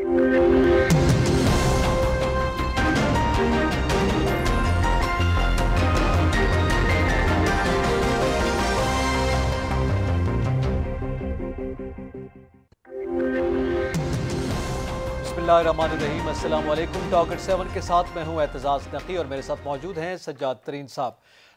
टॉकेट seven के साथ मैं हूं एतजाज़ नकी और मेरे साथ मौजूद हैं सज्जाद तरीन साहब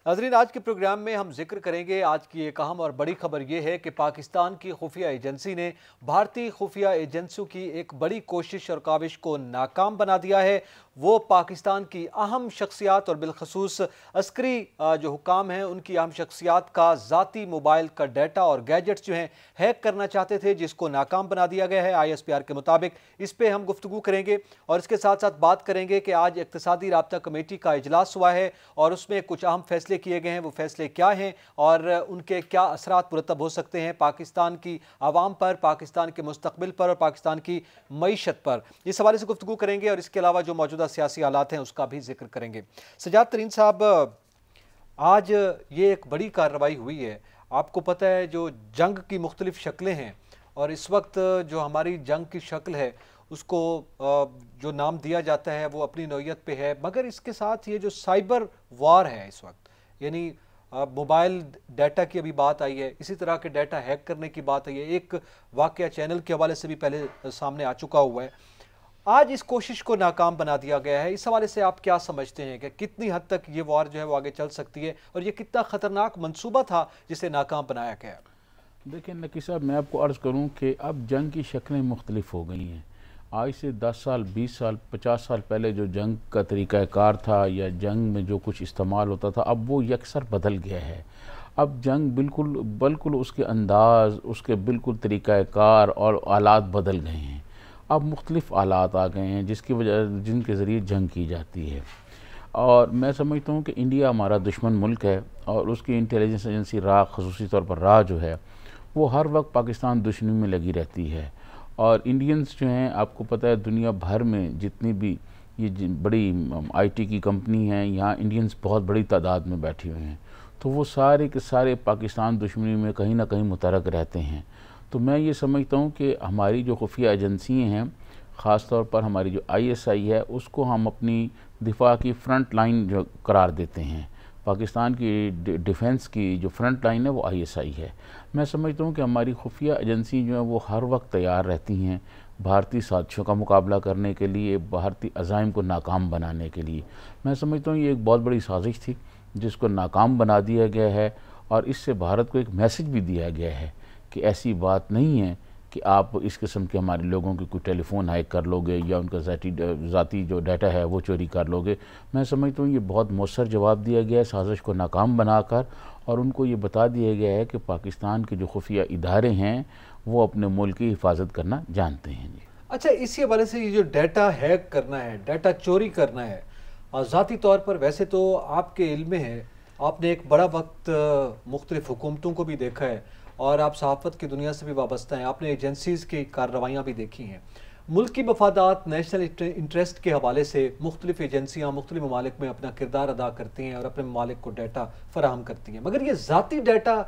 नाजरीन आज के प्रोग्राम में हम जिक्र करेंगे आज की एक अहम और बड़ी खबर यह है कि पाकिस्तान की खुफिया एजेंसी ने भारतीय खुफिया एजेंसियों की एक बड़ी कोशिश और काविश को नाकाम बना दिया है वो पाकिस्तान की अहम शख्सियात और बिलखसूस अस्करी जो हुकाम हैं उनकी अहम शख्सियात का ज़ाती मोबाइल का डाटा और गैजेट्स जो हैं हैक करना चाहते थे जिसको नाकाम बना दिया गया है आई एस पी आर के मुताबिक इस पर हम गुफ्तु करेंगे और इसके साथ साथ बात करेंगे कि आज इकतदी रबता कमेटी का अजलास हुआ है और उसमें कुछ अहम फैसले किए गए हैं वो फैसले क्या हैं और उनके क्या असरा मुरतब हो सकते हैं पाकिस्तान की आवाम पर पाकिस्तान के मुस्तबिल पर और पाकिस्तान की मीशत पर इस हवाले से गुफ्तु करेंगे और इसके अलावा जो मौजूदा सियासी हालात हैं उसका भी जिक्र करेंगे सजाद तरीन साहब आज ये एक बड़ी कार्रवाई हुई है आपको पता है जो जंग की मुख्तलिफ शक्लें हैं और इस वक्त जो हमारी जंग की शक्ल है उसको जो नाम दिया जाता है वो अपनी नोयत पे है मगर इसके साथ ये जो साइबर वार है इस वक्त यानी मोबाइल डाटा की अभी बात आई है इसी तरह के डाटा हैक करने की बात आई है एक वाक़ चैनल के हवाले से भी पहले सामने आ चुका हुआ है आज इस कोशिश को नाकाम बना दिया गया है इस हवाले से आप क्या समझते हैं कि कितनी हद तक ये वार जो है वो आगे चल सकती है और ये कितना ख़तरनाक मनसूबा था जिसे नाकाम बनाया गया देखिए नकी साहब मैं आपको अर्ज़ करूँ कि अब जंग की शक्लें मुख्तलिफ हो गई हैं आज से 10 साल 20 साल 50 साल पहले जो जंग का तरीक़ाकार था या जंग में जो कुछ इस्तेमाल होता था अब वो यकसर बदल गया है अब जंग बिल्कुल बिल्कुल उसके अंदाज उसके बिल्कुल तरीक़ाकार और आलात बदल गए हैं अब मुख्तलिफ़ आलात आ गए हैं जिसकी वजह जिनके ज़रिए जंग की जाती है और मैं समझता हूँ कि इंडिया हमारा दुश्मन मुल्क है और उसकी इंटेलिजेंस एजेंसी रा खसूसी तौर पर रा जो है वो हर वक्त पाकिस्तान दुश्मनी में लगी रहती है और इंडियंस जो हैं आपको पता है दुनिया भर में जितनी भी ये बड़ी आईटी की कंपनी हैं यहाँ इंडियंस बहुत बड़ी तादाद में बैठे हुए हैं तो वो सारे के सारे पाकिस्तान दुश्मनी में कहीं ना कहीं मुतरक रहते हैं तो मैं ये समझता हूँ कि हमारी जो खुफिया एजेंसी हैं ख़ास तौर पर हमारी जो आईएसआई है उसको हम अपनी दिफा की फ्रंट लाइन जो करार देते हैं पाकिस्तान की डिफेंस की जो फ्रंट लाइन है वो आईएसआई है मैं समझता हूँ कि हमारी खुफिया एजेंसी जो है वो हर वक्त तैयार रहती हैं भारतीय साथियों का मुकाबला करने के लिए भारतीय अजाइम को नाकाम बनाने के लिए मैं समझता हूँ ये एक बहुत बड़ी साजिश थी जिसको नाकाम बना दिया गया है और इससे भारत को एक मैसेज भी दिया गया है कि ऐसी बात नहीं है कि आप इस किस्म के हमारे लोगों के कोई टेलीफोन हैक कर लोगे या उनका ज़ाती ज़ाती जो डाटा है वो चोरी कर लोगे मैं समझता हूँ ये बहुत मौसर जवाब दिया गया है साजिश को नाकाम बनाकर और उनको ये बता दिया गया है कि पाकिस्तान के जो खुफिया इदारे हैं वो अपने मुल्क की हिफाजत करना जानते हैं जी अच्छा इसी हवाले से ये जो डाटा हैक करना है डाटा चोरी करना है और ज़ाती तौर पर वैसे तो आपके इल्म में है आपने एक बड़ा वक्त मुख्तलिफ़ हुकूमतों को भी देखा है और आप सहाफ़त की दुनिया से भी वाबस्ता हैं आपने एजेंसीज़ की कार्रवाइयाँ भी देखी हैं मुल्क की मफादात नेशनल इंटरेस्ट के हवाले से मुख्तलिफ एजेंसियाँ मुख्तलि ममालिक में अपना किरदार अदा करती हैं और अपने ममालिक को डाटा फराहम करती हैं मगर ये ज़ाती डाटा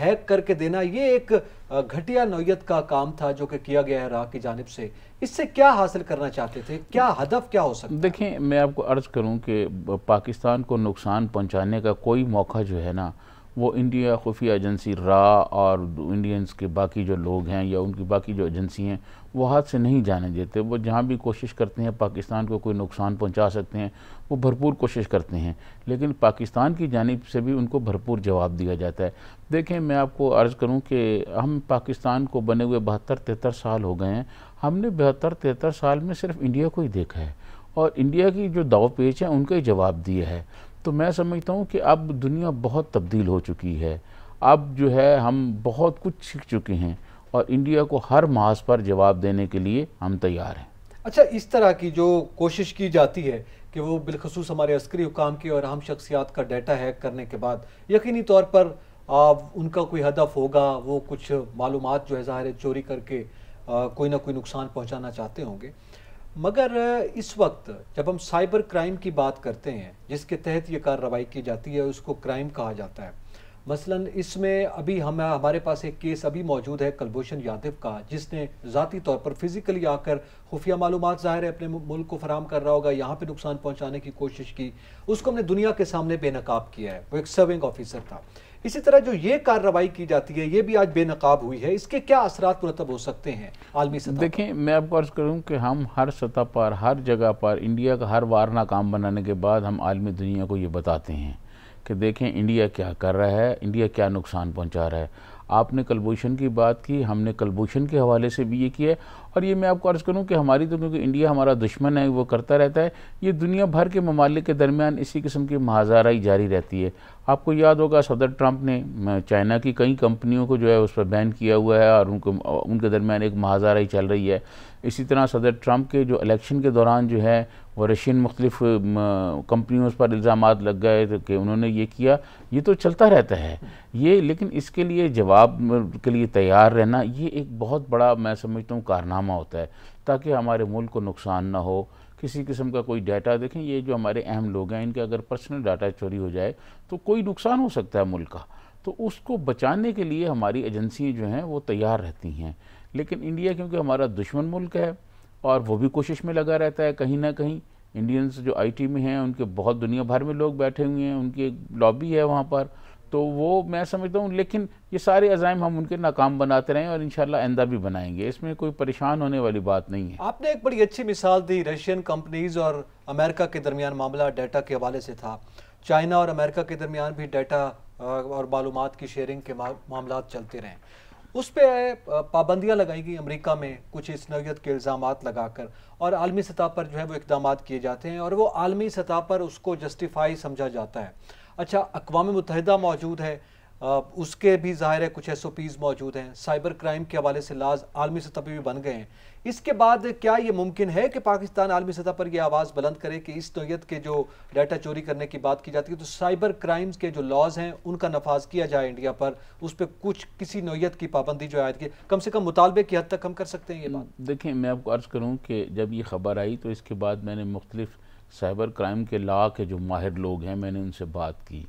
हैक करके देना ये एक घटिया नोयत का काम था जो कि किया गया है राह की जानब से इससे क्या हासिल करना चाहते थे क्या हदफ क्या हो सकता देखें मैं आपको अर्ज़ करूँ कि पाकिस्तान को नुकसान पहुँचाने का कोई मौका जो है ना वो इंडिया खुफिया एजेंसी रा और इंडियंस के बाकी जो लोग हैं या उनकी बाकी जो एजेंसी हैं वो हाथ से नहीं जाने देते वो जहाँ भी कोशिश करते हैं पाकिस्तान को कोई नुकसान पहुँचा सकते हैं वो भरपूर कोशिश करते हैं लेकिन पाकिस्तान की जानब से भी उनको भरपूर जवाब दिया जाता है देखें मैं आपको अर्ज़ करूँ कि हम पाकिस्तान को बने हुए बहत्तर तिहत्तर साल हो गए हैं हमने बहत्तर तिहत्तर साल में सिर्फ इंडिया को ही देखा है और इंडिया की जो दाव पेच है उनका ही जवाब दिया है तो मैं समझता हूँ कि अब दुनिया बहुत तब्दील हो चुकी है अब जो है हम बहुत कुछ सीख चुके हैं और इंडिया को हर महाज पर जवाब देने के लिए हम तैयार हैं अच्छा इस तरह की जो कोशिश की जाती है कि वो बिलखसूस हमारे अस्करी हुकाम की और अहम शख्सियात का डाटा हैक करने के बाद यकीनी तौर पर आप उनका कोई हदफ होगा वो कुछ मालूम जो है ज़ाहिर चोरी करके आ, कोई ना कोई नुकसान पहुँचाना चाहते होंगे मगर इस वक्त जब हम साइबर क्राइम की बात करते हैं जिसके तहत ये कार्रवाई की जाती है उसको क्राइम कहा जाता है मसलन इसमें अभी हम हमारे पास एक केस अभी मौजूद है कुलभूषण यादव का जिसने ज़ाती तौर पर फिज़िकली आकर खुफिया मालूम ज़ाहिर है अपने मुल्क को फराम कर रहा होगा यहाँ पे नुकसान पहुँचाने की कोशिश की उसको हमने दुनिया के सामने बेनकाब किया है वो एक सर्विंग ऑफिसर था इसी तरह जो ये कार्रवाई की जाती है ये भी आज बेनकाब हुई है इसके क्या असरा मुरतब हो सकते हैं आलमी सतह देखें मैं आपको अर्ज़ करूँ कि हम हर सतह पर हर जगह पर इंडिया का हर वार नाकाम बनाने के बाद हम आलमी दुनिया को ये बताते हैं कि देखें इंडिया क्या कर रहा है इंडिया क्या नुकसान पहुँचा रहा है आपने कलभूषण की बात की हमने कलभूषण के हवाले से भी ये किया है और ये मैं आपको अर्ज़ करूँ कि हमारी तो क्योंकि इंडिया हमारा दुश्मन है वो करता रहता है ये दुनिया भर के ममालिक के दरमियान इसी किस्म की महाजाराई जारी रहती है आपको याद होगा सदर ट्रंप ने चाइना की कई कंपनियों को जो है उस पर बैन किया हुआ है और उनको उनके दरमियान एक महाजाराई चल रही है इसी तरह सदर ट्रंप के जो इलेक्शन के दौरान जो है वो रशियन मुख्तलिफ कंपनियों पर इल्ज़ाम लग गए तो कि उन्होंने ये किया ये तो चलता रहता है ये लेकिन इसके लिए जवाब के लिए तैयार रहना ये एक बहुत बड़ा मैं समझता हूँ कारनामा होता है ताकि हमारे मुल्क को नुकसान ना हो किसी किस्म का कोई डाटा देखें ये जो हमारे अहम लोग हैं इनके अगर पर्सनल डाटा चोरी हो जाए तो कोई नुकसान हो सकता है मुल्क का तो उसको बचाने के लिए हमारी एजेंसियाँ जो हैं वो तैयार रहती हैं लेकिन इंडिया क्योंकि हमारा दुश्मन मुल्क है और वो भी कोशिश में लगा रहता है कहीं ना कहीं इंडियंस जो आईटी में हैं उनके बहुत दुनिया भर में लोग बैठे हुए हैं उनकी एक लॉबी है वहाँ पर तो वो मैं समझता हूँ लेकिन ये सारे अजायम हम उनके नाकाम बनाते रहें और इंशाल्लाह आंदा भी बनाएंगे इसमें कोई परेशान होने वाली बात नहीं है आपने एक बड़ी अच्छी मिसाल दी रशियन कंपनीज़ और अमेरिका के दरमियान मामला डाटा के हवाले से था चाइना और अमेरिका के दरमियान भी डाटा और मालूम की शेयरिंग के मामला चलते रहें उस पर पाबंदियाँ लगाएंगी अमरीका में कुछ इस नौीयत के इल्ज़ाम लगाकर और आलमी सतह पर जो है वो इकदाम किए जाते हैं और वो आलमी सतह पर उसको जस्टिफाई समझा जाता है अच्छा अकवा मुतहदा मौजूद है उसके भी ज़ाहिर है कुछ एस ओ पीज़ मौजूद हैं साइबर क्राइम के हवाले से लाज आलमी सतह पर भी बन गए हैं इसके बाद क्या ये मुमकिन है कि पाकिस्तान आलमी सतह पर यह आवाज़ बुलंद करे कि इस नोयत के जो डाटा चोरी करने की बात की जाती है तो साइबर क्राइम्स के जो लॉज हैं उनका नफाज किया जाए इंडिया पर उस पर कुछ किसी नोयत की पाबंदी जो आयद की कम से कम मुतालबे की हद तक हम कर सकते हैं ये बात देखें मैं आपको अर्ज़ करूँ कि जब ये खबर आई तो इसके बाद मैंने मुख्तलिफ़ साइबर क्राइम के ला के जो माहिर लोग हैं मैंने उनसे बात की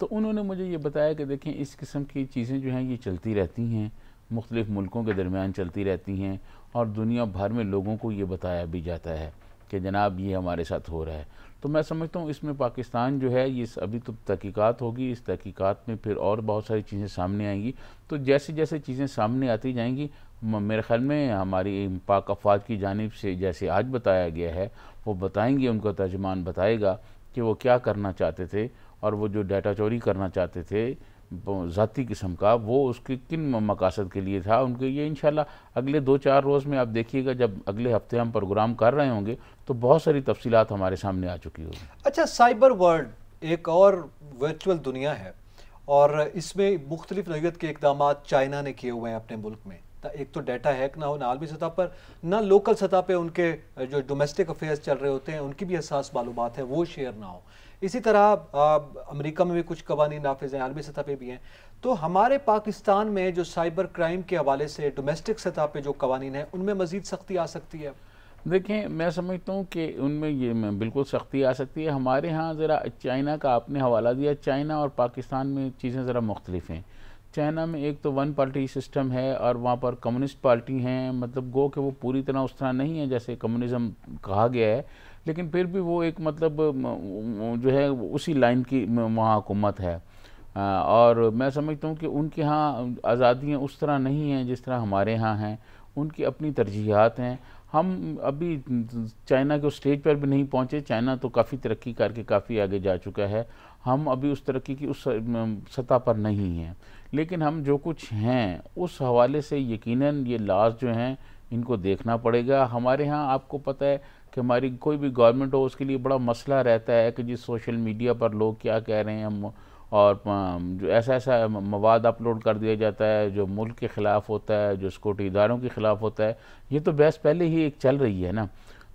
तो उन्होंने मुझे ये बताया कि देखें इस किस्म की चीज़ें जो हैं ये चलती रहती हैं मुख्तलिफ़ मुल्कों के दरमियान चलती रहती हैं और दुनिया भर में लोगों को ये बताया भी जाता है कि जनाब ये हमारे साथ हो रहा है तो मैं समझता हूँ इसमें पाकिस्तान जो है ये अभी तो तहकीक़ात होगी इस तहकीक़ात में फिर और बहुत सारी चीज़ें सामने आएंगी तो जैसे जैसे चीज़ें सामने आती जाएंगी मेरे ख्याल में हमारी पाक अफवाज की जानब से जैसे आज बताया गया है वो बताएंगे उनका तर्जमान बताएगा कि वो क्या करना चाहते थे और वो जो डाटा चोरी करना चाहते थे ज़ाती किस्म का वो उसके किन मकासद के लिए था उनके ये इन अगले दो चार रोज़ में आप देखिएगा जब अगले हफ्ते हम प्रोग्राम कर रहे होंगे तो बहुत सारी तफसीत हमारे सामने आ चुकी होगी अच्छा साइबर वर्ल्ड एक और वर्चुअल दुनिया है और इसमें मुख्तलिफ नौीयत के इकदाम चाइना ने किए हुए हैं अपने मुल्क में एक तो डाटा हैक ना हो ना आलमी सतह पर ना लोकल सतह पर उनके जो डोमेस्टिक अफेयर्स चल रहे होते हैं उनकी भी एहसास मालूम है वो शेयर ना हो इसी तरह अमेरिका में भी कुछ कवानी नाफिज हैं आलमी सतह पर भी हैं तो हमारे पाकिस्तान में जो साइबर क्राइम के हवाले से डोमेस्टिक सतह पर जो कवानी हैं उनमें मज़ीद सख्ती आ सकती है देखें मैं समझता हूँ कि उनमें ये बिल्कुल सख्ती आ सकती है हमारे यहाँ ज़रा चाइना का आपने हवाला दिया चाइना और पाकिस्तान में चीज़ें ज़रा मुख्तलिफ हैं चाइना में एक तो वन पार्टी सिस्टम है और वहाँ पर कम्युनिस्ट पार्टी हैं मतलब गो कि वो पूरी तरह उस तरह नहीं है जैसे कम्युनिज़म कहा गया है लेकिन फिर भी वो एक मतलब जो है उसी लाइन की महाकूमत है और मैं समझता हूँ कि उनके यहाँ आज़ादियाँ उस तरह नहीं हैं जिस तरह हमारे यहाँ हैं उनकी अपनी तरजीहत हैं हम अभी चाइना के उस स्टेज पर भी नहीं पहुँचे चाइना तो काफ़ी तरक्की करके काफ़ी आगे जा चुका है हम अभी उस तरक्की की उस सतह पर नहीं हैं लेकिन हम जो कुछ हैं उस हवाले से यकीनन ये लाज जो हैं इनको देखना पड़ेगा हमारे यहाँ आपको पता है कि हमारी कोई भी गवर्नमेंट हो उसके लिए बड़ा मसला रहता है कि जी सोशल मीडिया पर लोग क्या कह रहे हैं हम और जो ऐसा ऐसा मवाद अपलोड कर दिया जाता है जो मुल्क के ख़िलाफ़ होता है जो सिक्योरिटी इदारों के ख़िलाफ़ होता है ये तो बहस पहले ही एक चल रही है ना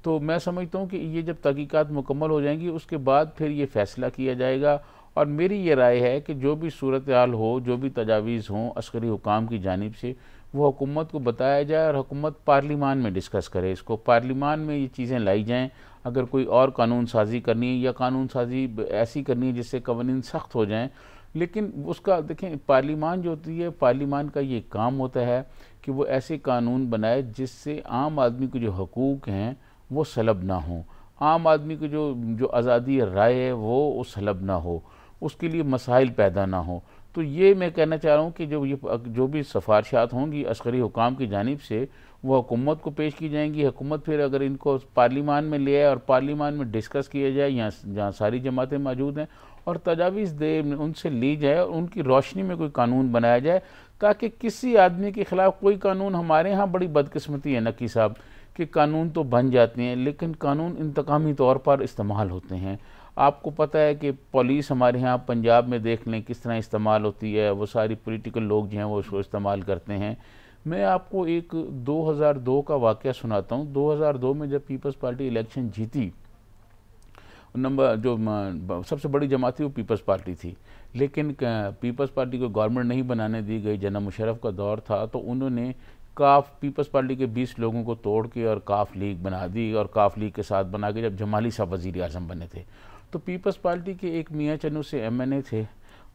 तो मैं समझता हूँ कि ये जब तहकीक़ात मुकम्मल हो जाएंगी उसके बाद फिर ये फ़ैसला किया जाएगा और मेरी ये राय है कि जो भी सूरत हाल हो जो भी तजावीज़ हों अस्करी हुकाम की जानब से वो हुकूमत को बताया जाए और हुकूमत पार्लीमान में डिस्कस करे इसको पार्लीमान में ये चीज़ें लाई जाएँ अगर कोई और कानून साजी करनी है या कानून साजी ऐसी करनी है जिससे कवानीन सख्त हो जाएँ लेकिन उसका देखें पार्लीमान जो होती है पार्लीमान का ये काम होता है कि वो ऐसे कानून बनाए जिससे आम आदमी के जो हकूक़ हैं वो सलब ना हों आम आदमी की जो जो आज़ादी राय है वो सलब ना हो उसके लिए मसाइल पैदा ना हो तो ये मैं कहना चाह रहा हूँ कि जो ये जो भी सफारशात होंगी अस्करी हुकाम की जानब से वह हुकूमत को पेश की जाएंगी हुकूमत फिर अगर इनको पार्लीमान में ले आए और पार्लीमान में डिस्कस किया जाए यहाँ जहाँ सारी जमातें मौजूद हैं और तजावीज़ दे उनसे ली जाए और उनकी रोशनी में कोई कानून बनाया जाए ताकि किसी आदमी के ख़िलाफ़ कोई कानून हमारे यहाँ बड़ी बदकस्मती है नकी साहब कि कानून तो बन जाते हैं लेकिन कानून इंतकामी तौर पर इस्तेमाल होते हैं आपको पता है कि पुलिस हमारे यहाँ पंजाब में देख लें किस तरह इस्तेमाल होती है वो सारी पॉलिटिकल लोग जो हैं वो उसको इस्तेमाल करते हैं मैं आपको एक 2002 का वाक़ सुनाता हूँ 2002 में जब पीपल्स पार्टी इलेक्शन जीती नंबर जो सबसे बड़ी जमात थी वो पीपल्स पार्टी थी लेकिन पीपल्स पार्टी को गवर्नमेंट नहीं बनाने दी गई जना मुशरफ का दौर था तो उन्होंने काफ पीपल्स पार्टी के 20 लोगों को तोड़ के और काफ लीग बना दी और काफ लीग के साथ बना के जब जमाली साहब वज़ी अजम बने थे तो पीपल्स पार्टी के एक मियाँ चनू से ए थे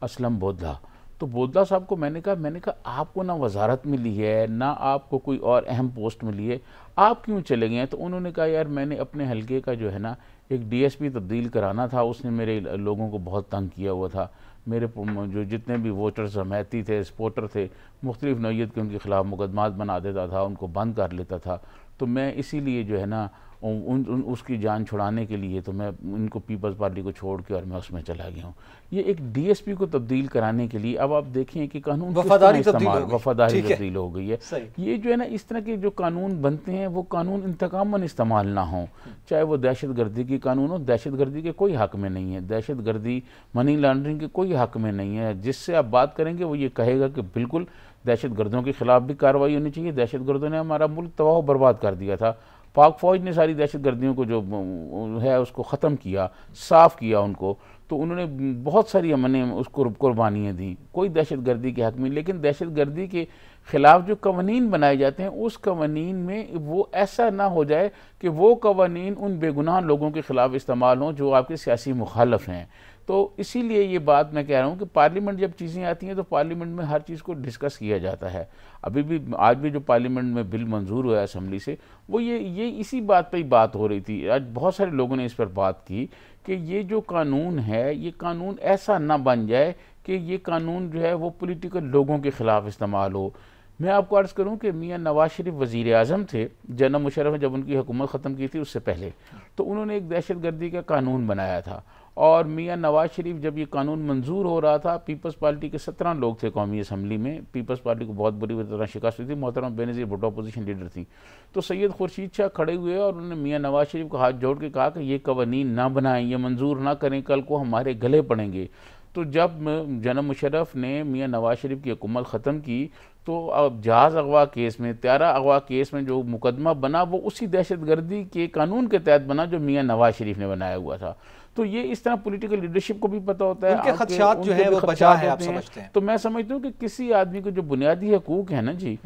असलम बोधला तो बोधला साहब को मैंने कहा मैंने कहा आपको ना वजारत मिली है ना आपको कोई और अहम पोस्ट मिली है आप क्यों चले गए तो उन्होंने कहा यार मैंने अपने हलके का जो है ना एक डीएसपी तब्दील कराना था उसने मेरे लोगों को बहुत तंग किया हुआ था मेरे जो जितने भी वोटर्स हमती थे सपोर्टर थे मुख्तलिफ़ नोयत के उनके ख़िलाफ़ मुकदमा बना देता था उनको बंद कर लेता था तो मैं इसीलिए जो है ना उन, उन उसकी जान छुड़ाने के लिए तो मैं उनको पीपल्स पार्टी को छोड़ के और मैं उसमें चला गया हूँ ये एक डीएसपी को तब्दील कराने के लिए अब आप देखें कि कानून वफादारी तब्दील वफादारी तब्दील हो गई है ये जो है ना इस तरह के जो कानून बनते हैं वो कानून इंतकामन इस्तेमाल ना हो चाहे वो दहशत गर्दी के कानून हो दहशत गर्दी के कोई हक में नहीं है दहशत गर्दी मनी लॉन्ड्रिंग के कोई हक में नहीं है जिससे आप बात करेंगे वो ये कहेगा कि बिल्कुल दहशत गर्दों के खिलाफ भी कार्रवाई होनी चाहिए दहशत गर्दों ने हमारा मुल्क तबाह बर्बाद कर दिया था पाक फ़ौज ने सारी दहशत गर्दियों को जो है उसको ख़त्म किया साफ़ किया उनको तो उन्होंने बहुत सारी अमन उसको कुर्बानियाँ दी कोई दहशत गर्दी के हक में लेकिन दहशत गर्दी के ख़िलाफ़ जो कवानीन बनाए जाते हैं उस कवानीन में वो ऐसा ना हो जाए कि वो कवानीन उन बेगुनाह लोगों के ख़िलाफ़ इस्तेमाल हों जो आपके सियासी मुखालफ हैं तो इसीलिए ये बात मैं कह रहा हूँ कि पार्लियामेंट जब चीज़ें आती हैं तो पार्लियामेंट में हर चीज़ को डिस्कस किया जाता है अभी भी आज भी जो पार्लियामेंट में बिल मंजूर हुआ असम्बली से वो ये ये इसी बात पर ही बात हो रही थी आज बहुत सारे लोगों ने इस पर बात की कि ये जो कानून है ये कानून ऐसा ना बन जाए कि ये कानून जो है वो पोलिटिकल लोगों के ख़िलाफ़ इस्तेमाल हो मैं आपको अर्ज़ करूं कि मियाँ नवाज शरीफ वज़ी अजम थे जन्म मुशरफ ने जब उनकी हुकूमत ख़त्म की थी उससे पहले तो उन्होंने एक दहशत गर्दी का कानून बनाया था और मियाँ नवाज शरीफ जब ये कानून मंजूर हो रहा था पीपल्स पार्टी के सत्रह लोग थे कौमी असम्बली में पीपल्स पार्टी को बहुत बुरी तरह शिकस्त हुई थी मोहतरम बेनजीर भुटो अपोजिशन लीडर थी तो सैयद खुर्शीद शाह खड़े हुए और उन्होंने मियाँ नवाज शरीफ को हाथ जोड़ के कहा कि ये कवानीन ना बनाएं ये मंजूर ना करें कल को हमारे गले पड़ेंगे तो जब जनम मुशरफ ने मियाँ नवाज शरीफ की हुकूमत ख़त्म की तो अब जहाज़ अगवा केस में त्यारा अगवा केस में जो मुकदमा बना वो उसी दहशत गर्दी के कानून के तहत बना जो मियाँ नवाज शरीफ ने बनाया हुआ था तो ये इस तरह पॉलिटिकल लीडरशिप को भी पता होता है उनके खदशात जो है वो बचा है आप समझते हैं तो मैं समझता हूँ कि किसी आदमी के जो बुनियादी हकूक है ना जी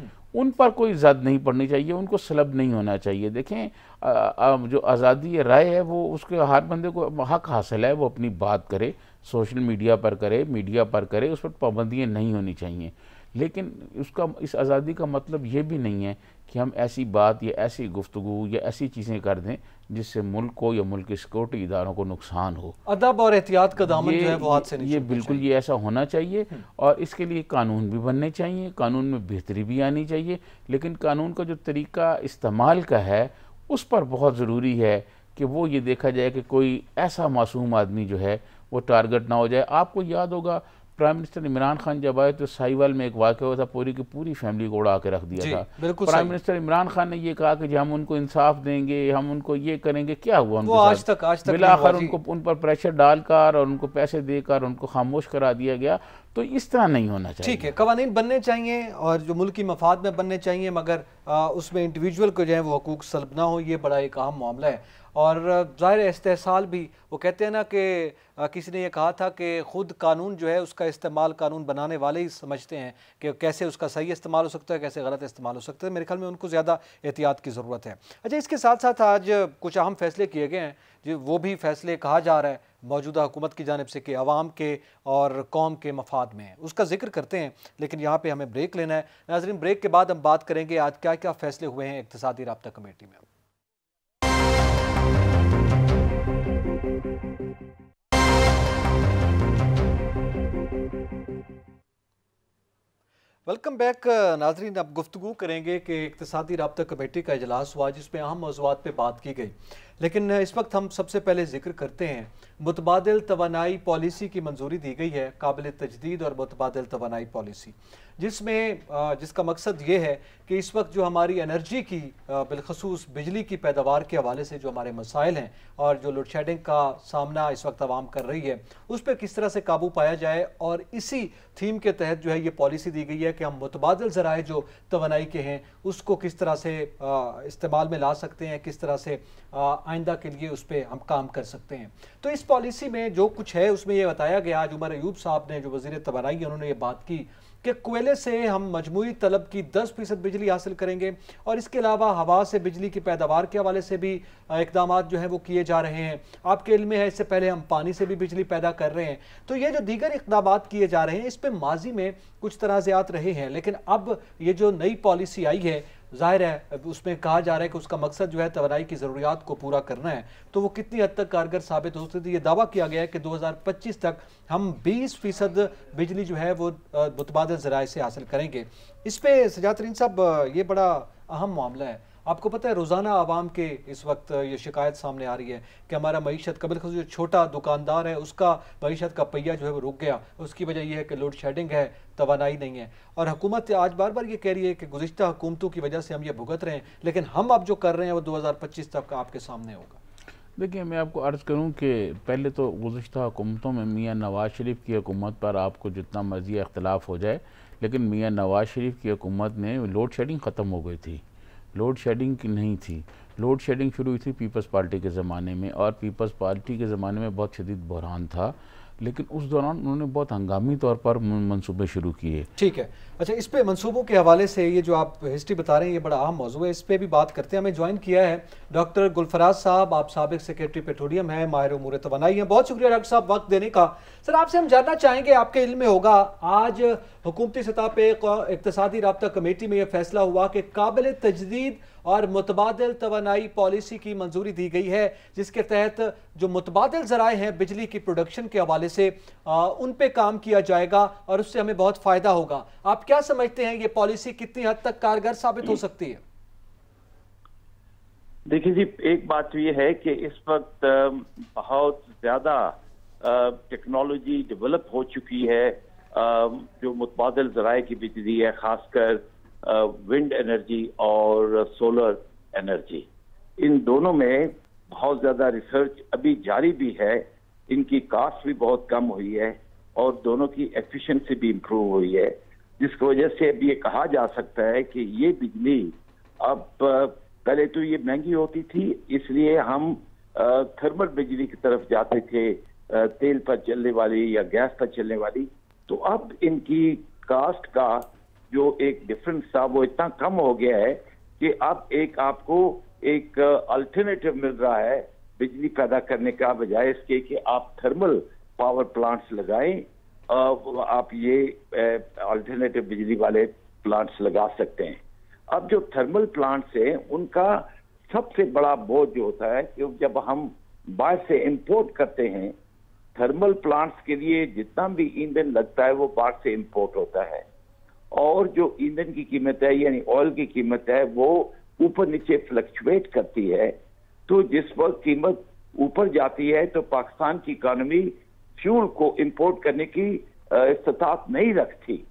उन पर कोई जद नहीं पड़नी चाहिए उनको सलब नहीं होना चाहिए देखें आ, आ, जो आज़ादी राय है वो उसके हर बंदे को हक हासिल है वो अपनी बात करे सोशल मीडिया पर करे मीडिया पर करे उस पर पाबंदियाँ नहीं होनी चाहिए लेकिन उसका इस आज़ादी का मतलब ये भी नहीं है कि हम ऐसी बात या ऐसी गुफ्तु या ऐसी चीज़ें कर दें जिससे मुल्क को या मुल्क के सिक्योरिटी इदारों को नुकसान हो अदब और एहतियात का ये, जो है से ये बिल्कुल ये ऐसा होना चाहिए हम्म। और इसके लिए कानून भी बनने चाहिए कानून में बेहतरी भी आनी चाहिए लेकिन कानून का जो तरीका इस्तेमाल का है उस पर बहुत ज़रूरी है कि वो ये देखा जाए कि कोई ऐसा मासूम आदमी जो है वो टारगेट ना हो जाए आपको याद होगा प्राइम मिनिस्टर इमरान खान जब आए तो साहिवाल में एक वाक्य हुआ था पूरी की पूरी फैमिली को उड़ा के रख दिया था प्राइम मिनिस्टर इमरान खान ने ये कहा कि हम उनको इंसाफ देंगे हम उनको ये करेंगे क्या हुआ उनको आज तक आज तक मिलाकर उनको उन पर प्रेशर डालकर और उनको पैसे देकर उनको खामोश करा दिया गया तो इस तरह नहीं होना चाहिए ठीक है कवानीन बनने चाहिए और जो मुल्क की मफाद में बनने चाहिए मगर आ, उसमें इंडिविजुअल को जो है वो हकूक सलब ना हो ये बड़ा एक अहम मामला है और ज़ाहिर इस्तेसाल भी वो कहते हैं ना कि किसी ने ये कहा था कि ख़ुद कानून जो है उसका इस्तेमाल कानून बनाने वाले ही समझते हैं कि कैसे उसका सही इस्तेमाल हो सकता है कैसे गलत इस्तेमाल हो सकता है मेरे ख्याल में उनको ज़्यादा एहतियात की ज़रूरत है अच्छा इसके साथ साथ आज कुछ अहम फैसले किए गए हैं जो वो भी फैसले कहा जा रहा है मौजूदा हुकूमत की जानब से कि आवाम के और कौम के मफाद में है उसका जिक्र करते हैं लेकिन यहाँ पर हमें ब्रेक लेना है नाजरीन ब्रेक के बाद हम बात करेंगे आज क्या क्या फ़ैसले हुए हैं इकतदी रबता कमेटी में वेलकम बैक uh, नाजरीन अब गुफ्तु करेंगे कि इकतदी रबता कमेटी का अजलास हुआ जिसमें अहम मौजूद पर बात की गई लेकिन uh, इस वक्त हम सबसे पहले जिक्र करते हैं मुतबाद तोानाई पॉलिसी की मंजूरी दी गई है काबिल तजदीद और मुतबाद तोानाई पॉलिसी जिसमें जिसका मकसद ये है कि इस वक्त जो हमारी एनर्जी की बिलखसूस बिजली की पैदावार के हवाले से जो हमारे मसाइल हैं और जो लोड शेडिंग का सामना इस वक्त आवाम कर रही है उस पर किस तरह से काबू पाया जाए और इसी थीम के तहत जो है ये पॉलिसी दी गई है कि हम मुतबादल ज़राए जो तोनाई के हैं उसको किस तरह से इस्तेमाल में ला सकते हैं किस तरह से आइंदा के लिए उस पर हम काम कर सकते हैं तो इस पॉलिसी में जो कुछ है उसमें यह बताया गया आज उमर अयूब साहब ने जो वजीर है उन्होंने ये बात की कि कोयले से हम मजमू तलब की दस फीसद बिजली हासिल करेंगे और इसके अलावा हवा से बिजली की पैदावार के हवाले से भी इकदाम जो हैं वो किए जा रहे हैं आपके इल्म है इससे पहले हम पानी से भी बिजली पैदा कर रहे हैं तो ये जो दीगर इकदाम किए जा रहे हैं इस पर माजी में कुछ तनाज़ात रहे हैं लेकिन अब ये जो नई पॉलिसी आई है जाहिर है उसमें कहा जा रहा है कि उसका मकसद जो है तोनाई की ज़रूरियात को पूरा करना है तो वो कितनी हद तक कारगर साबित हो सकती है ये दावा किया गया है कि 2025 तक हम 20 फीसद बिजली जो है वो मुतबाद ज़रा से हासिल करेंगे इस पर सजातरीन साहब ये बड़ा अहम मामला है आपको पता है रोज़ाना आवाम के इस वक्त ये शिकायत सामने आ रही है कि हमारा मीशत कबल जो छोटा दुकानदार है उसका मीशत का पहिया जो है वो रुक गया उसकी वजह यह है कि लोड शेडिंग है तोानाई नहीं है और हुकूमत आज बार बार ये कह रही है कि गुजशत हुकूमतों की वजह से हम ये भुगत रहे हैं लेकिन हम अब जो कर रहे हैं वो दो हज़ार पच्चीस तक आपके सामने होगा देखिए मैं आपको अर्ज़ करूँ कि पहले तो गुज्त हुकूमतों में मियाँ नवाज़ शरीफ की हुकूमत पर आपको जितना मर्ज़ी अख्तिलाफ़ हो जाए लेकिन मियाँ नवाज़ शरीफ की हुकूमत में लोड शेडिंग ख़त्म हो गई थी लोड शेडिंग की नहीं थी लोड शेडिंग शुरू हुई थी पीपल्स पार्टी के ज़माने में और पीपल्स पार्टी के ज़माने में बहुत शदीद बहरान था लेकिन उस दौरान उन्होंने बहुत हंगामी तौर पर मनसूबे शुरू किए ठीक है अच्छा इस पे मनसूबों के हवाले से ये जो आप हिस्ट्री बता रहे हैं ये बड़ा अहम मौजू है इस पर भी बात करते हैं हमें ज्वाइन किया है डॉक्टर गुलफराज साहब आप सबक सेक्रेटरी पेट्रोलियम है माहिर उमूर तोानाई हैं बहुत शुक्रिया डॉक्टर साहब वक्त देने का सर आपसे हम जानना चाहेंगे आपके इल्म में होगा आज हुकूमती सतह पर इकतदी रबता कमेटी में यह फैसला हुआ कि काबिल तजदीद और मुतबादल तो पॉलिसी की मंजूरी दी गई है जिसके तहत जो मुतबादल ज़राए हैं बिजली की प्रोडक्शन के हवाले से आ, उन पर काम किया जाएगा और उससे हमें बहुत फ़ायदा होगा आप क्या समझते हैं ये पॉलिसी कितनी हद तक कारगर साबित हो सकती है देखिए जी एक बात तो ये है कि इस वक्त बहुत ज़्यादा टेक्नोलॉजी डेवलप हो चुकी है जो मुतबादल ज़राए की बिजली है खासकर विंड एनर्जी और सोलर एनर्जी इन दोनों में बहुत ज़्यादा रिसर्च अभी जारी भी है इनकी कास्ट भी बहुत कम हुई है और दोनों की एफिशिएंसी भी इम्प्रूव हुई है जिसकी वजह से अब ये कहा जा सकता है कि ये बिजली अब पहले तो ये महंगी होती थी इसलिए हम थर्मल बिजली की तरफ जाते थे तेल पर चलने वाली या गैस पर चलने वाली तो अब इनकी कास्ट का जो एक डिफरेंस था वो इतना कम हो गया है कि अब एक आपको एक अल्टरनेटिव मिल रहा है बिजली पैदा करने का बजाय इसके कि आप थर्मल पावर प्लांट्स लगाएं आप ये अल्टरनेटिव बिजली वाले प्लांट्स लगा सकते हैं अब जो थर्मल प्लांट्स हैं उनका सबसे बड़ा बोझ जो होता है कि जब हम बाहर से इंपोर्ट करते हैं थर्मल प्लांट्स के लिए जितना भी ईंधन लगता है वो बाहर से इंपोर्ट होता है और जो ईंधन की कीमत है यानी ऑयल की कीमत है वो ऊपर नीचे फ्लक्चुएट करती है तो जिस वक्त कीमत ऊपर जाती है तो पाकिस्तान की इकानमी फ्यूल को इंपोर्ट करने की इस्तात नहीं रखती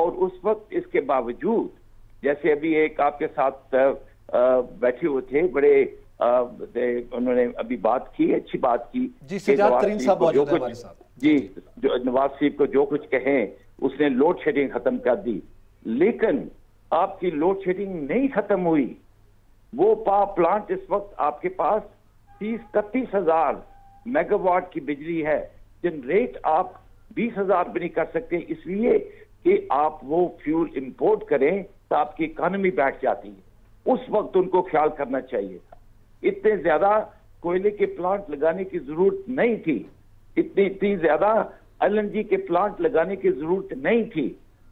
और उस वक्त इसके बावजूद जैसे अभी एक आपके साथ बैठे हुए थे बड़े उन्होंने अभी बात की अच्छी बात की जी जो कुछ जी नवाज शरीफ को जो कुछ कहें उसने लोड शेडिंग खत्म कर दी लेकिन आपकी लोड शेडिंग नहीं खत्म हुई वो पावर प्लांट इस वक्त आपके पास तीस इकतीस हजार मेगावाट की बिजली है जनरेट आप बीस हजार भी नहीं कर सकते इसलिए कि आप वो फ्यूल इंपोर्ट करें तो आपकी इकोनॉमी बैठ जाती है उस वक्त उनको ख्याल करना चाहिए था इतने ज्यादा कोयले के प्लांट लगाने की जरूरत नहीं थी इतनी इतनी ज्यादा एलएनजी के प्लांट लगाने की जरूरत नहीं थी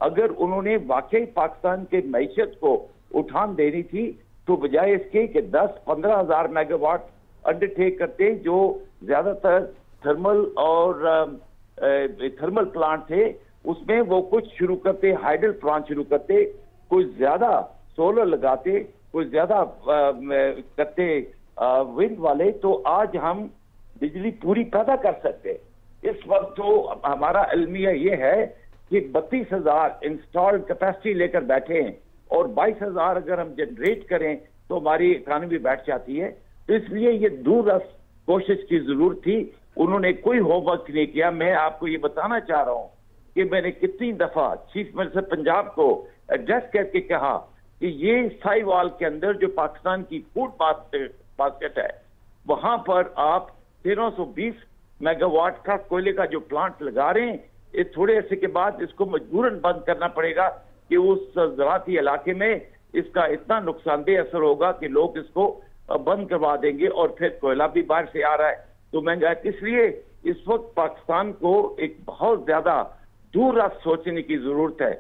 अगर उन्होंने वाकई पाकिस्तान के मैशत को उठान देनी थी तो बजाय इसके कि 10-15 हजार मेगावाट अंडरटेक करते जो ज्यादातर थर्मल और थर्मल प्लांट थे उसमें वो कुछ शुरू करते हाइड्रल प्लांट शुरू करते कुछ ज्यादा सोलर लगाते कुछ ज्यादा करते विंड वाले तो आज हम बिजली पूरी पैदा कर सकते इस वक्त जो तो हमारा अलमिया ये है कि बत्तीस हजार इंस्टॉल्ड कैपेसिटी लेकर बैठे हैं और बाईस हजार अगर हम जनरेट करें तो हमारी इकानमी बैठ जाती है तो इसलिए ये दूरस्थ कोशिश की जरूरत थी उन्होंने कोई होमवर्क नहीं किया मैं आपको ये बताना चाह रहा हूं कि मैंने कितनी दफा चीफ मिनिस्टर पंजाब को एड्रेस करके कहा कि ये साईवाल के अंदर जो पाकिस्तान की फूड बास्केट है वहां पर आप तेरह सौ बीस मेगावाट का कोयले का जो प्लांट लगा रहे हैं ये थोड़े ऐसे के बाद इसको मजबूरन बंद करना पड़ेगा कि उस ज़राती इलाके में इसका इतना नुकसानदेह असर होगा कि लोग इसको बंद करवा देंगे और फिर कोयला भी बाहर से आ रहा है तो महंगा इसलिए इस वक्त पाकिस्तान को एक बहुत ज्यादा दूर रात सोचने की जरूरत है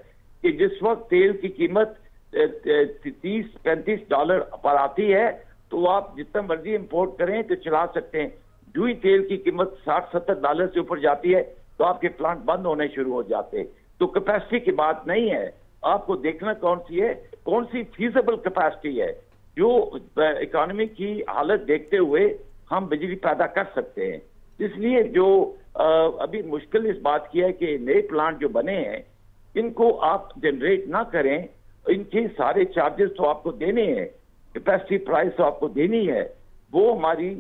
कि जिस वक्त तेल की कीमत तीस पैंतीस डॉलर पर आती है तो आप जितना मर्जी इंपोर्ट करें तो चला सकते हैं जो ही तेल की कीमत साठ सत्तर डॉलर से ऊपर जाती है तो आपके प्लांट बंद होने शुरू हो जाते हैं तो कैपेसिटी की बात नहीं है आपको देखना कौन सी है कौन सी फीजेबल कैपेसिटी है जो इकोनॉमी की हालत देखते हुए हम बिजली पैदा कर सकते हैं इसलिए जो आ, अभी मुश्किल इस बात की है कि नए प्लांट जो बने हैं इनको आप जनरेट ना करें इनके सारे चार्जेस तो आपको देने हैं कैपेसिटी प्राइस तो आपको देनी है वो हमारी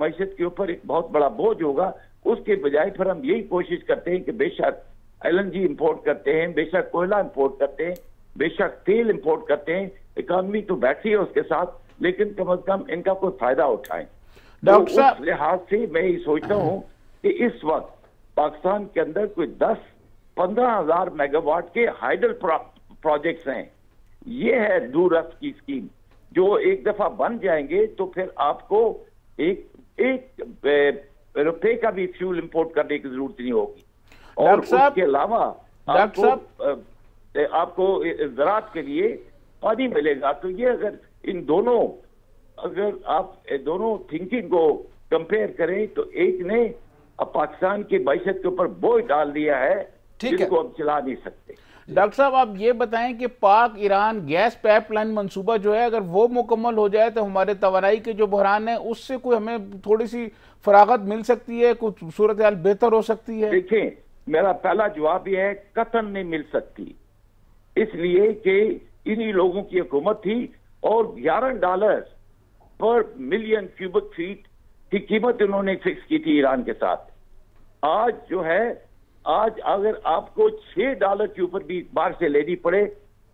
मैशत के ऊपर एक बहुत बड़ा बोझ होगा उसके बजाय फिर हम यही कोशिश करते हैं कि बेशक एल इंपोर्ट करते हैं बेशक कोयला इंपोर्ट करते हैं बेशक तेल इंपोर्ट करते हैं इकॉनमी तो बैठी है उसके साथ लेकिन कम अज कम इनका कोई फायदा उठाए तो डॉक्टर तो साहब लिहाज से मैं ये सोचता हूँ कि इस वक्त पाकिस्तान के अंदर कोई दस पंद्रह हजार मेगावाट के हाइडल प्रोजेक्ट्स हैं ये है दूरस्थ की स्कीम जो एक दफा बन जाएंगे तो फिर आपको एक एक रुपए का भी फ्यूल इंपोर्ट करने की जरूरत नहीं होगी और उसके अलावा आपको आपको ज़रात के लिए पानी मिलेगा तो ये अगर इन दोनों अगर आप दोनों थिंकिंग को कंपेयर करें तो एक ने अब पाकिस्तान की बहशत के ऊपर बोझ डाल दिया है जिसको हम चला नहीं सकते डॉक्टर साहब आप ये बताएं कि पाक ईरान गैस पाइपलाइन मंसूबा जो है अगर वो मुकम्मल हो जाए तो हमारे तोानाई के जो बहरान है उससे कोई हमें थोड़ी सी फरागत मिल सकती है कुछ सूरत हाल बेहतर हो सकती है देखिए मेरा पहला जवाब यह है कतन नहीं मिल सकती इसलिए कि इन्हीं लोगों की हुकूमत थी और ग्यारह डॉलर पर मिलियन क्यूबिक फीट की कीमत इन्होंने फिक्स की थी ईरान के साथ आज जो है आज अगर आपको छह डॉलर के ऊपर भी बाहर से लेनी पड़े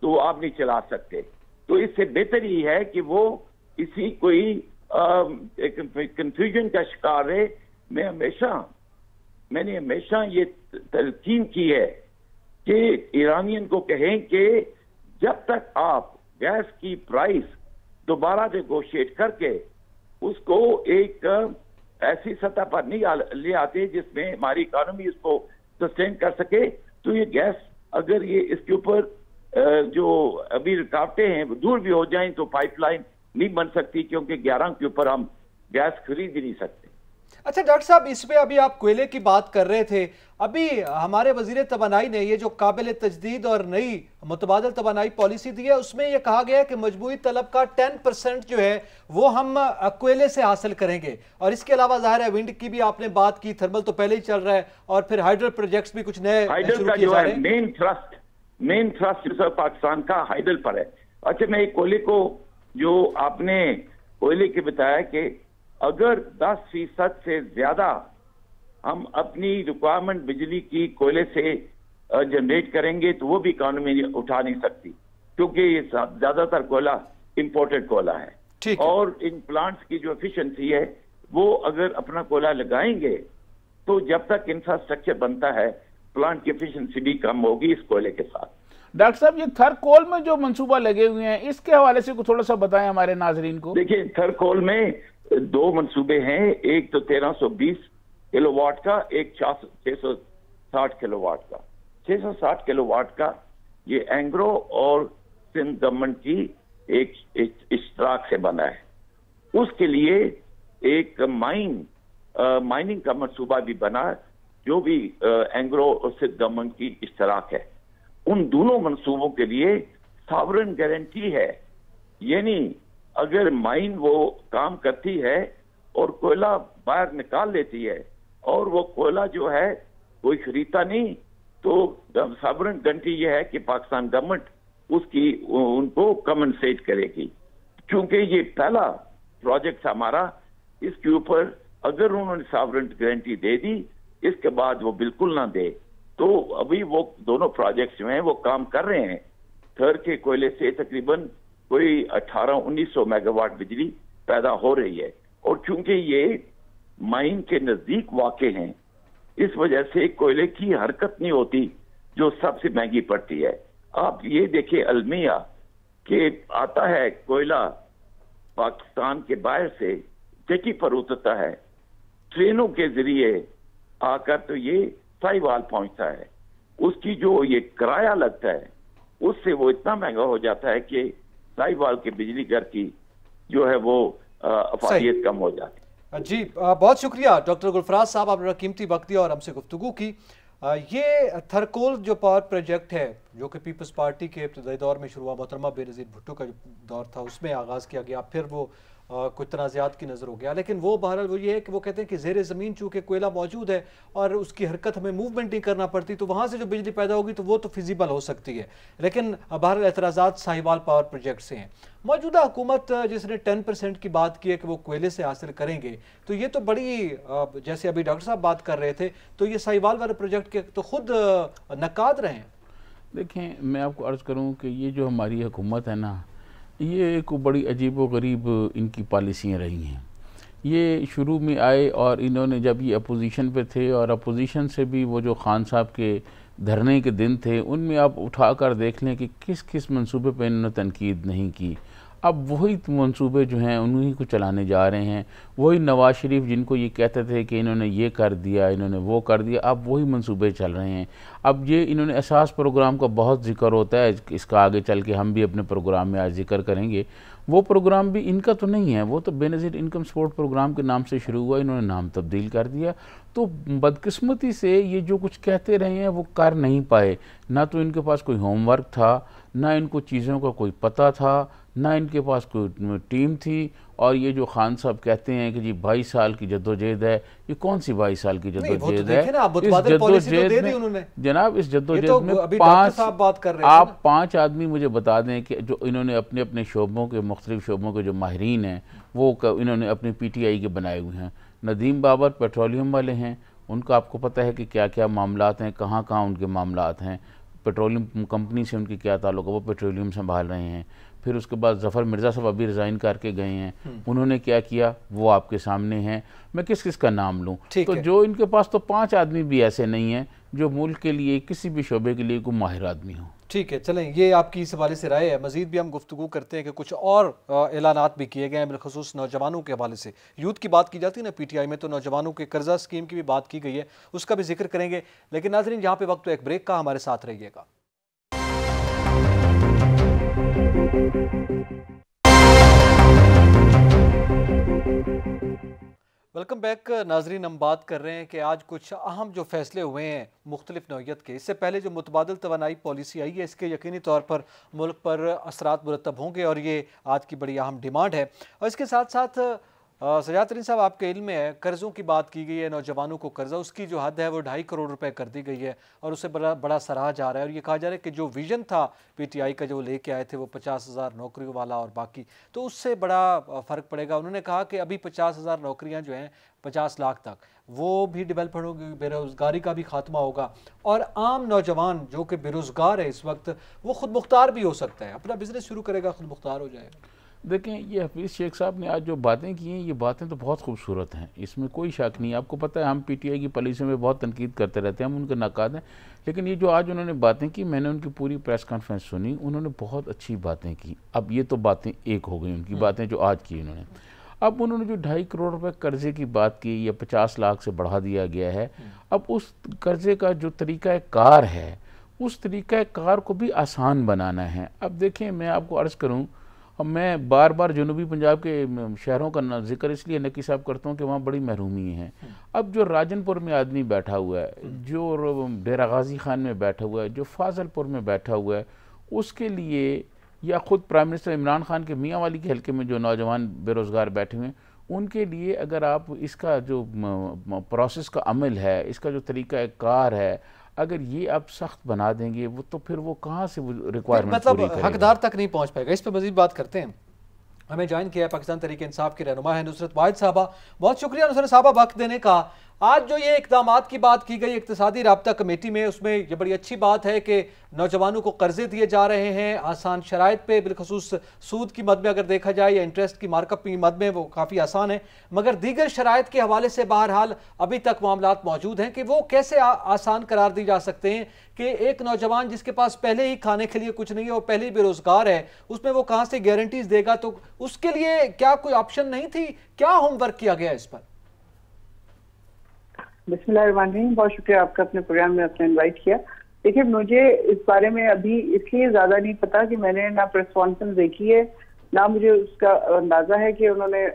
तो वो आप नहीं चला सकते तो इससे बेहतर ही है कि वो इसी कोई कंफ्यूजन का शिकार है मैं हमेशा मैंने हमेशा ये तलकीन की है कि ईरानियन को कहें कि जब तक आप गैस की प्राइस दोबारा नेगोशिएट करके उसको एक ऐसी सतह पर नहीं ले आते जिसमें हमारी इकोनॉमी इसको सस्टेन कर सके तो ये गैस अगर ये इसके ऊपर जो अभी रुकावटें हैं दूर भी हो जाएं तो पाइपलाइन नहीं बन सकती क्योंकि ग्यारह के ऊपर हम गैस खरीद ही नहीं सकते अच्छा डॉक्टर साहब इस पे अभी आप कोयले की बात कर रहे थे अभी हमारे वजीर तोानाई ने ये जो काबिल तजदीद और नई मुतबाद तोानाई पॉलिसी दी है उसमें ये कहा गया है कि मजमू तलब का टेन परसेंट जो है वो हम कोयले से हासिल करेंगे और इसके अलावा ज़ाहिर है विंड की भी आपने बात की थर्मल तो पहले ही चल रहा है और फिर हाइड्रल प्रोजेक्ट भी कुछ नए main thrust main thrust Pakistan का हाइडल पर है अच्छा मैं कोयले को जो आपने कोयले के बताया कि अगर 10 फीसद से ज्यादा हम अपनी रिक्वायरमेंट बिजली की कोयले से जनरेट करेंगे तो वो भी इकोनॉमी उठा नहीं सकती क्योंकि ये ज्यादातर कोयला इम्पोर्टेड कोयला है और इन प्लांट्स की जो एफिशिएंसी है वो अगर अपना कोयला लगाएंगे तो जब तक इंफ्रास्ट्रक्चर बनता है प्लांट की एफिशिएंसी भी कम होगी इस कोयले के साथ डॉक्टर साहब ये थर कोल में जो मंसूबा लगे हुए हैं इसके हवाले से कुछ थोड़ा सा बताएं हमारे नाजरीन को देखिए थर कोल में दो मंसूबे हैं एक तो 1320 किलोवाट का एक छह सौ साठ किलोवाट का 660 किलोवाट का ये एंग्रो और सिंध गवर्नमेंट की एक इश्तराक से बना है उसके लिए एक माइन माइनिंग का मंसूबा भी बना जो भी आ, एंग्रो और सिंध गवर्नमेंट की इश्तराक है उन दोनों मंसूबों के लिए सावरन गारंटी है यानी अगर माइन वो काम करती है और कोयला बाहर निकाल लेती है और वो कोयला जो है कोई खरीदता नहीं तो साबरन कंट्री ये है कि पाकिस्तान गवर्नमेंट उसकी उनको कमेंसेट करेगी क्योंकि ये पहला प्रोजेक्ट हमारा इसके ऊपर अगर उन्होंने सावरेंट गारंटी दे दी इसके बाद वो बिल्कुल ना दे तो अभी वो दोनों प्रोजेक्ट्स जो हैं वो काम कर रहे हैं थर के कोयले से तकरीबन कोई 18-1900 मेगावाट बिजली पैदा हो रही है और चूंकि ये माइन के नजदीक वाक़ हैं इस वजह से कोयले की हरकत नहीं होती जो सबसे महंगी पड़ती है आप ये देखिए अलमिया के आता है कोयला पाकिस्तान के बाहर से चेकी पर उतरता है ट्रेनों के जरिए आकर तो ये साईवाल पहुंचता है उसकी जो ये किराया लगता है उससे वो इतना महंगा हो जाता है कि साहिवाल के बिजली घर की जो है वो अफाइत कम हो जाती जी बहुत शुक्रिया डॉक्टर गुलफराज साहब आपने कीमती वक्त दिया और हमसे गुफ्तु की ये थरकोल जो पावर प्रोजेक्ट है जो कि पीपल्स पार्टी के इब्तदाई दौर में शुरू हुआ मोहतरमा बेनज़ीर भुट्टो का दौर था उसमें आगाज़ किया गया फिर वो कुछ तनाज़ात की नज़र हो गया लेकिन वो बहरहाल वो ये है कि वो कहते हैं कि जेर ज़मीन चूँकि कोयला मौजूद है और उसकी हरकत हमें मूवमेंट नहीं करना पड़ती तो वहाँ से जो बिजली पैदा होगी तो वो तो फिजिबल हो सकती है लेकिन बहरहाल एतराज़ा साहिवाल पावर प्रोजेक्ट से हैं मौजूदा हुकूमत जिसने टेन परसेंट की बात की है कि वो कोयले से हासिल करेंगे तो ये तो बड़ी जैसे अभी डॉक्टर साहब बात कर रहे थे तो ये साहिवाल वाले प्रोजेक्ट के तो खुद नकाद रहे हैं देखें मैं आपको अर्ज़ करूँ कि ये जो हमारी हुकूमत है ना ये एक बड़ी अजीब व गरीब इनकी पॉलिसियाँ रही हैं ये शुरू में आए और इन्होंने जब ये अपोजिशन पे थे और अपोजिशन से भी वो जो खान साहब के धरने के दिन थे उनमें आप उठा कर देख लें कि किस किस मंसूबे पे इन्होंने तनकीद नहीं की अब वही मंसूबे जो हैं उन्हीं को चलाने जा रहे हैं वही नवाज़ शरीफ जिनको ये कहते थे कि इन्होंने ये कर दिया इन्होंने वो कर दिया अब वही मंसूबे चल रहे हैं अब ये इन्होंने एहसास प्रोग्राम का बहुत जिक्र होता है इसका आगे चल के हम भी अपने प्रोग्राम में आज जिक्र करेंगे वो प्रोग्राम भी इनका तो नहीं है वो तो बेनज़ीर इनकम सपोर्ट प्रोग्राम के नाम से शुरू हुआ इन्होंने नाम तब्दील कर दिया तो बदकस्मती से ये जो कुछ कहते रहे हैं वो कर नहीं पाए ना तो इनके पास कोई होमवर्क था ना इनको चीज़ों का कोई पता था ना इनके पास कोई टीम थी और ये जो खान साहब कहते हैं कि जी बाईस साल की जद्दोजहद है ये कौन सी बाईस साल की तो जद्दोजहद है तो जद्दोजहद जनाब इस तो जद्दोजहद में पांच बात कर रहे आप पांच आदमी मुझे बता दें कि जो इन्होंने अपने अपने शोबों के मुख्तलिफ शोबों के जो माहरीन हैं वो इन्होंने अपने पी टी आई के बनाए हुए हैं नदीम बाबर पेट्रोलियम वाले हैं उनका आपको पता है कि क्या क्या मामला हैं कहाँ कहाँ उनके मामला हैं पेट्रोलियम कंपनी से उनके क्या ताल्लुक है वो पेट्रोलियम संभाल रहे हैं फिर उसके बाद जफ़र मिर्ज़ा साहब अभी रिज़ाइन करके गए हैं हम्म। उन्होंने क्या किया वो आपके सामने हैं मैं किस किस का नाम लूँ तो जो इनके पास तो पाँच आदमी भी ऐसे नहीं हैं जो मुल्क के लिए किसी भी शोबे के लिए कोई माहिर आदमी हो ठीक है चलें ये आपकी इस हवाले से राय है मजीद भी हम गुफ्तु करते हैं कि कुछ और ऐलानात भी किए गए हैं बिलखसूस नौजवानों के हवाले से यूथ की बात की जाती है ना पी टी आई में तो नौजवानों के कर्जा स्कीम की भी बात की गई है उसका भी जिक्र करेंगे लेकिन नाजरीन यहाँ पे वक्त तो एक ब्रेक का हमारे साथ रहिएगा वेलकम बैक नाजरीन हम बात कर रहे हैं कि आज कुछ अहम जो फैसले हुए हैं मुख्तलिफ नौत के इससे पहले जो मुतबाद तोानाई पॉलिसी आई है इसके यकीनी तौर पर मुल्क पर असरात मुरतब होंगे और ये आज की बड़ी अहम डिमांड है और इसके साथ साथ सजाद तरीन साहब आपके इल्म में है कर्ज़ों की बात की गई है नौजवानों को कर्ज़ा उसकी जो हद है वो ढाई करोड़ रुपए कर दी गई है और उसे बड़ा बड़ा सराहा जा रहा है और ये कहा जा रहा है कि जो विजन था पीटीआई का जो लेके आए थे वो पचास हज़ार नौकरियों वाला और बाकी तो उससे बड़ा फ़र्क पड़ेगा उन्होंने कहा कि अभी पचास हज़ार नौकरियाँ जो हैं पचास लाख तक वो भी डेवलपमेंट होगी बेरोज़गारी का भी खात्मा होगा और आम नौजवान जो कि बेरोज़गार है इस वक्त वो ख़ुद मुख्तार भी हो सकता है अपना बिज़नेस शुरू करेगा खुद मुख्तार हो जाएगा देखें ये हफीज़ शेख साहब ने आज जो बातें की हैं ये बातें तो बहुत खूबसूरत हैं इसमें कोई शक नहीं आपको पता है हम पी टी आई की पॉलिसी में बहुत तनकीद करते रहते हैं हम उनके नाकाद हैं लेकिन ये जो आज उन्होंने बातें की मैंने उनकी पूरी प्रेस कॉन्फ्रेंस सुनी उन्होंने बहुत अच्छी बातें की अब ये तो बातें एक हो गई उनकी हम्म। बातें जो आज की उन्होंने अब उन्होंने जो ढाई करोड़ रुपये कर्जे की बात की या पचास लाख से बढ़ा दिया गया है हम्म। अब उस कर्जे का जो तरीका कार है उस तरीका कार को भी आसान बनाना है अब देखें मैं आपको अर्ज़ करूँ और मैं बार बार जनूबी पंजाब के शहरों का जिक्र इसलिए नकी साहब करता हूँ कि वहाँ बड़ी महरूमी है हम्म। अब जो राजनपुर में आदमी बैठा हुआ है हम्म। जो डेरा गाजी खान में बैठा हुआ है जो फाजलपुर में बैठा हुआ है उसके लिए या ख़ुद प्राइम मिनिस्टर इमरान खान के मियाँ वाली के हल्के में जो नौजवान बेरोज़गार बैठे हुए हैं उनके लिए अगर आप इसका जो प्रोसेस का अमल है इसका जो तरीका कार है अगर ये आप सख्त बना देंगे वो तो फिर वो कहाँ से रिक्वायरमेंट मतलब हकदार तक नहीं पहुँच पाएगा इस पर मजीद बात करते हैं हमें ज्वाइन किया है पाकिस्तान तरीके इंसाफ के रहनुमा है नुसरत वाहिद साहबा बहुत शुक्रिया नुसरत साहबा वक्त देने का आज जो ये इकदाम की बात की गई इकतदी रबता कमेटी में उसमें ये बड़ी अच्छी बात है कि नौजवानों को कर्जे दिए जा रहे हैं आसान शराइ पर बिलखसूस सूद की मद में अगर देखा जाए या इंटरेस्ट की मार्कअप की मद में वो काफ़ी आसान है मगर दीगर शराय के हवाले से बहरहाल अभी तक मामला मौजूद हैं कि वो कैसे आ, आसान करार दिए जा सकते हैं कि एक नौजवान जिसके पास पहले ही खाने के लिए कुछ नहीं है और पहले ही बेरोज़गार है उसमें वो कहाँ से गारंटीज़ देगा तो उसके लिए क्या कोई ऑप्शन नहीं थी क्या होमवर्क किया गया इस पर बिस्मिल्लाह बहुत शुक्रिया आपका अपने प्रोग्राम में आपने इनवाइट किया देखिए मुझे इस बारे में अभी इसलिए ज़्यादा नहीं पता कि मैंने ना प्रेस कॉन्फ्रेंस देखी है ना मुझे उसका अंदाज़ा है कि उन्होंने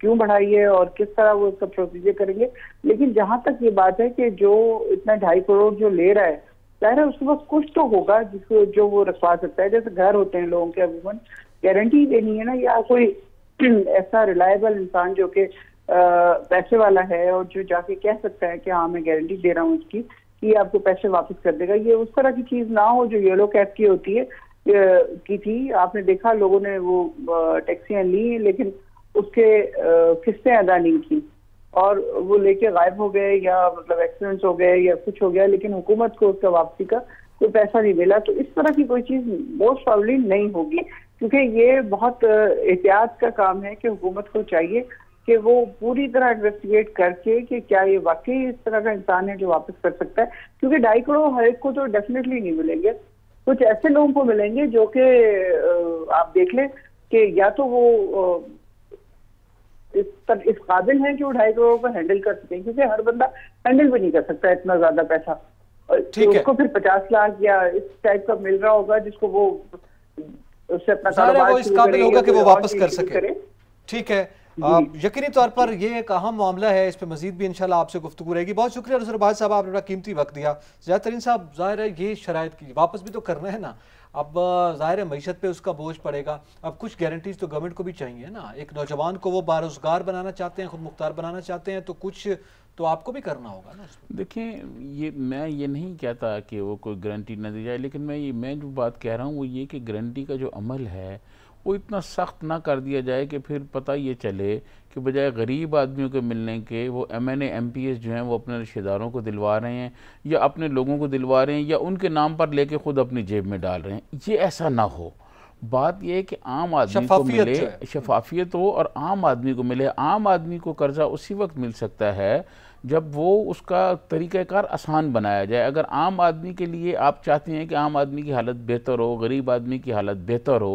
क्यों बढ़ाई है और किस तरह वो उसका प्रोसीजर करेंगे लेकिन जहाँ तक ये बात है कि जो इतना ढाई करोड़ जो ले रहा है जाहिर है उसके पास कुछ तो होगा जिसको जो वो रखवा सकता है जैसे घर होते हैं लोगों के अमूमन गारंटी देनी है ना या कोई ऐसा रिलायबल इंसान जो कि पैसे वाला है और जो जाके कह सकता है कि हाँ मैं गारंटी दे रहा हूँ उसकी कि आपको पैसे वापस कर देगा ये उस तरह की चीज़ ना हो जो येलो कैब की होती है की थी आपने देखा लोगों ने वो टैक्सियां ली लेकिन उसके किस्तें अदा नहीं की और वो लेके गायब हो गए या मतलब एक्सीडेंट्स हो गए या कुछ हो गया लेकिन हुकूमत को उसका वापसी का कोई पैसा नहीं मिला तो इस तरह की कोई चीज़ मोस्ट प्रॉब्लम नहीं होगी क्योंकि ये बहुत एहतियात का काम है कि हुकूमत को चाहिए कि वो पूरी तरह इन्वेस्टिगेट करके कि क्या ये वाकई इस तरह का इंसान है जो वापस कर सकता है क्योंकि ढाई करोड़ हर एक को तो डेफिनेटली नहीं मिलेंगे कुछ ऐसे लोगों को मिलेंगे जो कि आप देख लें कि या तो वो इस पर इस काबिल हैं कि वो ढाई करोड़ को हैंडल कर सकें क्योंकि हर बंदा हैंडल भी नहीं कर सकता इतना ज्यादा पैसा है उसको फिर पचास लाख या इस टाइप का मिल रहा होगा जिसको वो उससे अपना कारोबार होगा कि वो वापस कर सके ठीक है यकीनी तौर पर यह एक अहम मामला है इस पर मजीद भी इनशाला आपसे गुफ्तु रहेगी बहुत शुक्रिया नसरबाज साहब आपने बड़ा कीमती वक्त दिया ज्यादा तरीन साहब ज़ाहिर है ये शराय की वापस भी तो करना है ना अब ज़ाहिर है मीशत पे उसका बोझ पड़ेगा अब कुछ गारंटीज़ तो गवर्नमेंट को भी चाहिए ना एक नौजवान को वो बारोजगार बनाना चाहते हैं खुद मुख्तार बनाना चाहते हैं तो कुछ तो आपको भी करना होगा ना देखिए ये मैं ये नहीं कहता कि वो कोई गारंटी ना दी जाए लेकिन मैं ये मैं जो बात कह रहा हूँ वो ये कि गारंटी का जो अमल है उसको इतना सख्त ना कर दिया जाए कि फिर पता ये चले कि बजाय गरीब आदमियों के मिलने के वो M N M P S जो हैं वो अपने रिश्तेदारों को दिलवा रहे हैं या अपने लोगों को दिलवा रहे हैं या उनके नाम पर लेके खुद अपनी जेब में डाल रहे हैं ये ऐसा ना हो बात यह है कि आम आदमी को मिले शफाफियत हो और आम आदमी को मिले आम आदमी को कर्जा उसी वक्त मिल सकता है जब वो उसका तरीक़ाकार आसान बनाया जाए अगर आम आदमी के लिए आप चाहते हैं कि आम आदमी की हालत बेहतर हो गरीब आदमी की हालत बेहतर हो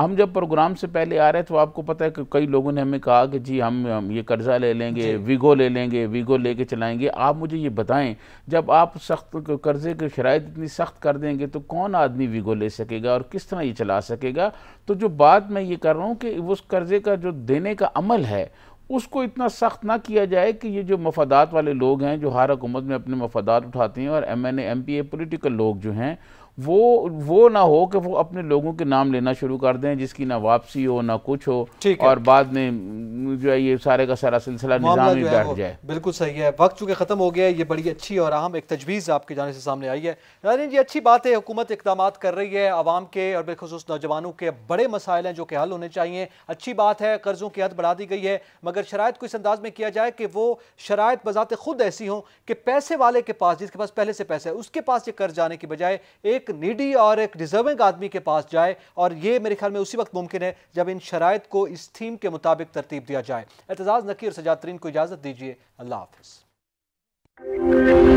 हम जब प्रोग्राम से पहले आ रहे थे तो आपको पता है कि कई लोगों ने हमें कहा कि जी हम, हम ये कर्ज़ा ले लेंगे वीगो ले लेंगे वीगो लेके चलाएंगे आप मुझे ये बताएं जब आप सख्त कर्ज़े की शराय इतनी सख्त कर देंगे तो कौन आदमी वीगो ले सकेगा और किस तरह ये चला सकेगा तो जो बात मैं ये कर रहा हूँ कि उस कर्ज़े का जो देने का अमल है उसको इतना सख्त ना किया जाए कि ये जो मफादात वाले लोग हैं जो हर हुकूमत में अपने मफादात उठाते हैं और M N A M P A political लोग जो हैं वो वो ना हो कि वो अपने लोगों के नाम लेना शुरू कर दें जिसकी ना वापसी हो ना कुछ हो और बाद में जो है ये सारे का सारा सिलसिला निजाम ही बैठ जाए बिल्कुल सही है वक्त चूँकि ख़त्म हो गया है ये बड़ी अच्छी और अहम एक तजवीज़ आपके जाने से सामने आई है नाजन जी अच्छी बात है हुकूमत इकदाम कर रही है आवाम के और बेखसूस नौजवानों के बड़े मसाइल हैं जो कि हल होने चाहिए अच्छी बात है कर्ज़ों की हद बढ़ा दी गई है मगर शराय को इस अंदाज में किया जाए कि वो शराय बज़ात खुद ऐसी हों कि पैसे वाले के पास जिसके पास पहले से पैसा है उसके पास ये कर्ज जाने की बजाय एक एक नीडी और एक डिजर्विंग आदमी के पास जाए और ये मेरे ख्याल में उसी वक्त मुमकिन है जब इन शरात को इस थीम के मुताबिक तरतीब दिया जाए एतजाज़ और सजातरीन को इजाज़त दीजिए अल्लाह हाफिज़